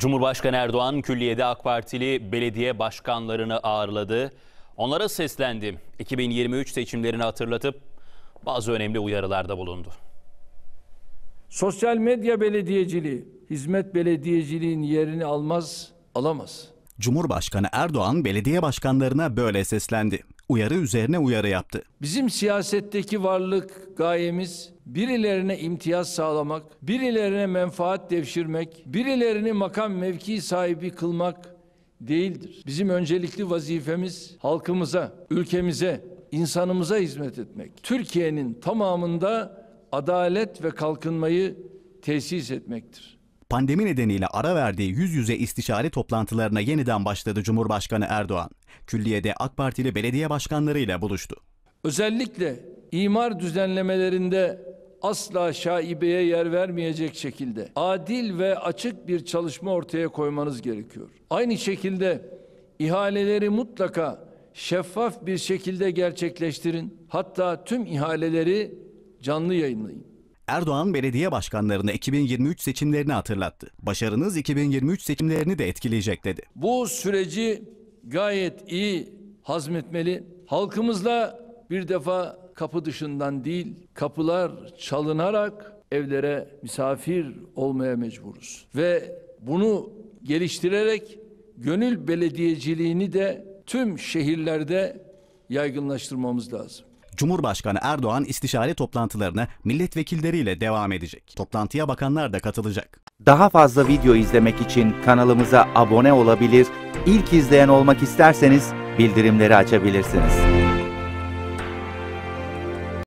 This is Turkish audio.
Cumhurbaşkanı Erdoğan külliyede AK Partili belediye başkanlarını ağırladı. Onlara seslendi. 2023 seçimlerini hatırlatıp bazı önemli uyarılarda bulundu. Sosyal medya belediyeciliği, hizmet belediyeciliğin yerini almaz, alamaz. Cumhurbaşkanı Erdoğan belediye başkanlarına böyle seslendi uyarı üzerine uyarı yaptı. Bizim siyasetteki varlık gayemiz birilerine imtiyaz sağlamak, birilerine menfaat devşirmek, birilerini makam mevki sahibi kılmak değildir. Bizim öncelikli vazifemiz halkımıza, ülkemize, insanımıza hizmet etmek. Türkiye'nin tamamında adalet ve kalkınmayı tesis etmektir pandemi nedeniyle ara verdiği yüz yüze istişare toplantılarına yeniden başladı Cumhurbaşkanı Erdoğan. Külliye'de AK Partili belediye başkanlarıyla buluştu. Özellikle imar düzenlemelerinde asla şaibeye yer vermeyecek şekilde adil ve açık bir çalışma ortaya koymanız gerekiyor. Aynı şekilde ihaleleri mutlaka şeffaf bir şekilde gerçekleştirin. Hatta tüm ihaleleri canlı yayınlayın. Erdoğan belediye başkanlarını 2023 seçimlerini hatırlattı. Başarınız 2023 seçimlerini de etkileyecek dedi. Bu süreci gayet iyi hazmetmeli. Halkımızla bir defa kapı dışından değil, kapılar çalınarak evlere misafir olmaya mecburuz. Ve bunu geliştirerek gönül belediyeciliğini de tüm şehirlerde yaygınlaştırmamız lazım. Cumhurbaşkanı Erdoğan istişare toplantılarına milletvekilleriyle devam edecek. Toplantıya bakanlar da katılacak. Daha fazla video izlemek için kanalımıza abone olabilir, ilk izleyen olmak isterseniz bildirimleri açabilirsiniz.